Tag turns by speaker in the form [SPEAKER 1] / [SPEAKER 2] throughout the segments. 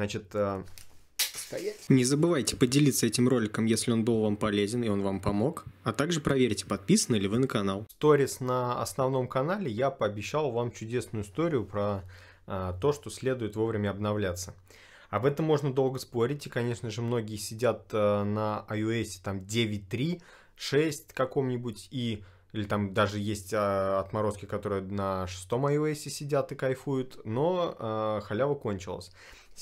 [SPEAKER 1] Значит, э, стоять. Не забывайте поделиться этим роликом, если он был вам полезен и он вам помог. А также проверьте, подписаны ли вы на канал. Сторис на основном канале я пообещал вам чудесную историю про а, то, что следует вовремя обновляться. Об этом можно долго спорить, и, конечно же, многие сидят а, на iOS там 9.3, 6 каком-нибудь, и или там даже есть а, отморозки, которые на шестом iOS сидят и кайфуют, но а, халява кончилась.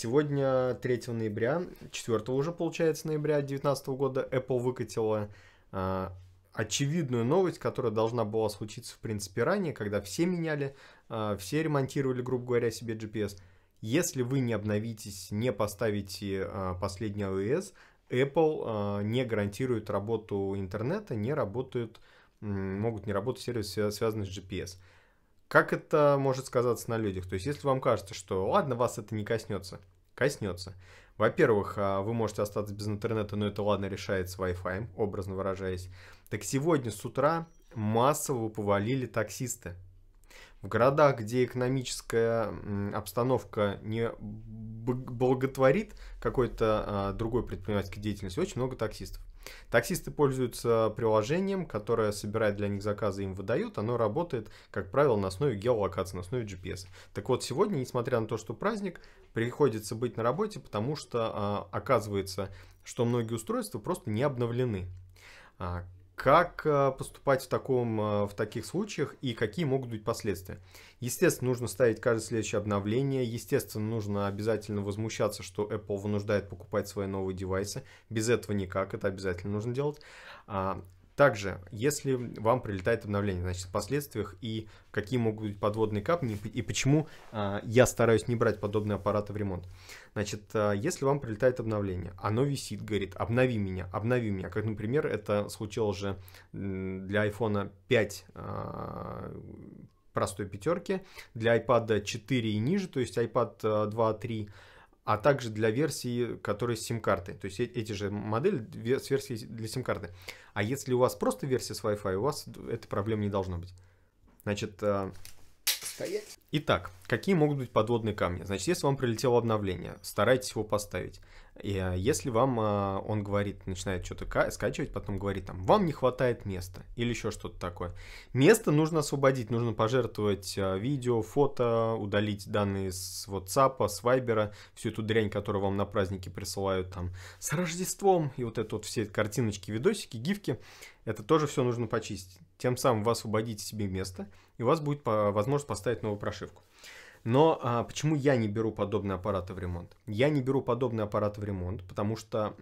[SPEAKER 1] Сегодня 3 ноября, 4 уже получается ноября 2019 года Apple выкатила э, очевидную новость, которая должна была случиться в принципе ранее, когда все меняли, э, все ремонтировали, грубо говоря, себе GPS. Если вы не обновитесь, не поставите э, последний iOS, Apple э, не гарантирует работу интернета, не работают, могут не работать сервисы, связанные с GPS. Как это может сказаться на людях? То есть, если вам кажется, что ладно, вас это не коснется, коснется. Во-первых, а, вы можете остаться без интернета, но это ладно решается Wi-Fi, образно выражаясь. Так сегодня с утра массово повалили таксисты. В городах, где экономическая обстановка не благотворит какой-то а, другой предпринимательской деятельности, очень много таксистов. Таксисты пользуются приложением, которое собирает для них заказы, им выдают. Оно работает, как правило, на основе геолокации, на основе GPS. Так вот, сегодня, несмотря на то, что праздник, приходится быть на работе, потому что а, оказывается, что многие устройства просто не обновлены. А, как э, поступать в, таком, э, в таких случаях и какие могут быть последствия? Естественно, нужно ставить каждое следующее обновление. Естественно, нужно обязательно возмущаться, что Apple вынуждает покупать свои новые девайсы. Без этого никак, это обязательно нужно делать. А, также, если вам прилетает обновление, значит, в последствиях и какие могут быть подводные капни и почему э, я стараюсь не брать подобные аппараты в ремонт. Значит, э, если вам прилетает обновление, оно висит, говорит, обнови меня, обнови меня. Как, например, это случилось же для iPhone 5 э, а, простой пятерки, для iPad 4 и ниже, то есть iPad 2, 3, а также для версии, которая с сим-карты. То есть э, эти же модели с версией для сим-карты. А если у вас просто версия с Wi-Fi, у вас этой проблемы не должно быть. Значит, э, стоять. Итак, какие могут быть подводные камни? Значит, если вам прилетело обновление, старайтесь его поставить. И а, если вам а, он говорит, начинает что-то скачивать, потом говорит там, вам не хватает места или еще что-то такое. Место нужно освободить, нужно пожертвовать а, видео, фото, удалить данные с WhatsApp, с Viber, всю эту дрянь, которую вам на праздники присылают там с Рождеством и вот это вот все картиночки, видосики, гифки это тоже все нужно почистить. Тем самым вы освободите себе место, и у вас будет возможность поставить новую прошивку. Но а, почему я не беру подобные аппараты в ремонт? Я не беру подобные аппараты в ремонт, потому что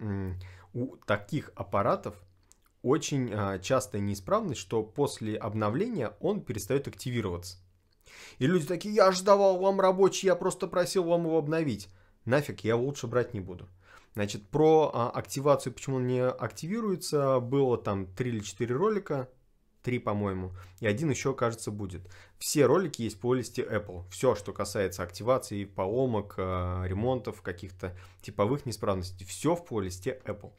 [SPEAKER 1] у таких аппаратов очень а, частая неисправность, что после обновления он перестает активироваться. И люди такие, я же давал вам рабочий, я просто просил вам его обновить. Нафиг, я его лучше брать не буду. Значит, про а, активацию, почему он не активируется, было там 3 или 4 ролика, 3, по-моему, и один еще, кажется, будет. Все ролики есть по листе Apple. Все, что касается активации, поломок, а, ремонтов, каких-то типовых неисправностей, все в плейлисте Apple.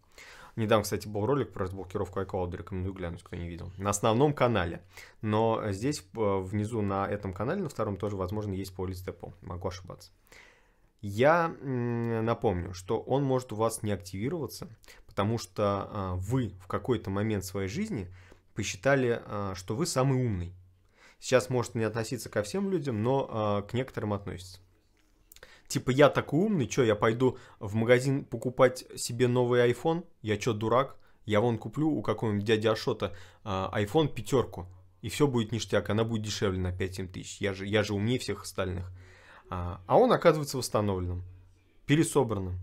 [SPEAKER 1] Недавно, кстати, был ролик про разблокировку iCloud, рекомендую глянуть, кто не видел. На основном канале. Но здесь э, внизу на этом канале, на втором тоже, возможно, есть плейлист Apple. Могу ошибаться. Я напомню, что он может у вас не активироваться, потому что а, вы в какой-то момент своей жизни посчитали, а, что вы самый умный. Сейчас может не относиться ко всем людям, но а, к некоторым относится. Типа я такой умный, что я пойду в магазин покупать себе новый iPhone? Я что, дурак? Я вон куплю у какого-нибудь дяди Ашота iPhone пятерку, и все будет ништяк, она будет дешевле на 5-7 тысяч. Я же, я же умнее всех остальных. А, а он оказывается восстановленным, пересобранным,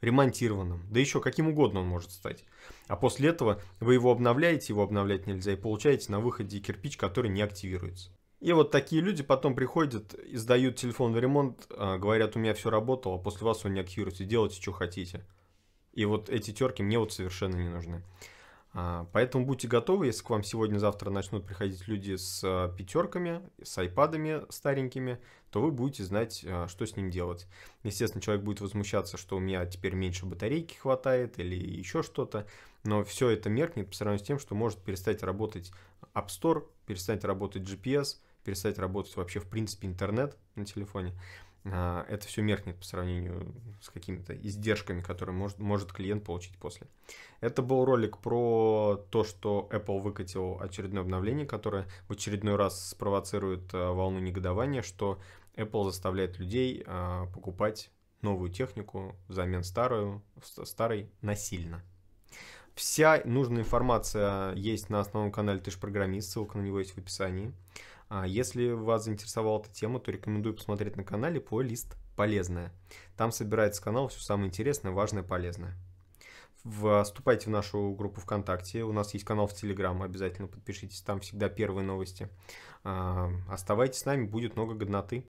[SPEAKER 1] ремонтированным, да еще каким угодно он может стать. А после этого вы его обновляете, его обновлять нельзя, и получаете на выходе кирпич, который не активируется. И вот такие люди потом приходят, издают телефон в ремонт, а, говорят, у меня все работало, а после вас он не активируется, делайте, что хотите. И вот эти терки мне вот совершенно не нужны. А, поэтому будьте готовы, если к вам сегодня-завтра начнут приходить люди с а, пятерками, с айпадами старенькими, то вы будете знать, а, что с ним делать. Естественно, человек будет возмущаться, что у меня теперь меньше батарейки хватает или еще что-то, но все это меркнет по сравнению с тем, что может перестать работать App Store, перестать работать GPS, перестать работать вообще в принципе интернет на телефоне. А, это все меркнет по сравнению с какими-то издержками, которые может, может клиент получить после. Это был ролик про то, что Apple выкатил очередное обновление, которое в очередной раз спровоцирует э, волну негодования, что Apple заставляет людей а, покупать новую технику взамен старую, старой насильно. Вся нужная информация есть на основном канале Ты программист, ссылка на него есть в описании. А если вас заинтересовала эта тема, то рекомендую посмотреть на канале плейлист «Полезное». Там собирается канал все самое интересное, важное, полезное. Вступайте в нашу группу ВКонтакте. У нас есть канал в Телеграм, обязательно подпишитесь, там всегда первые новости. А, оставайтесь с нами, будет много годноты.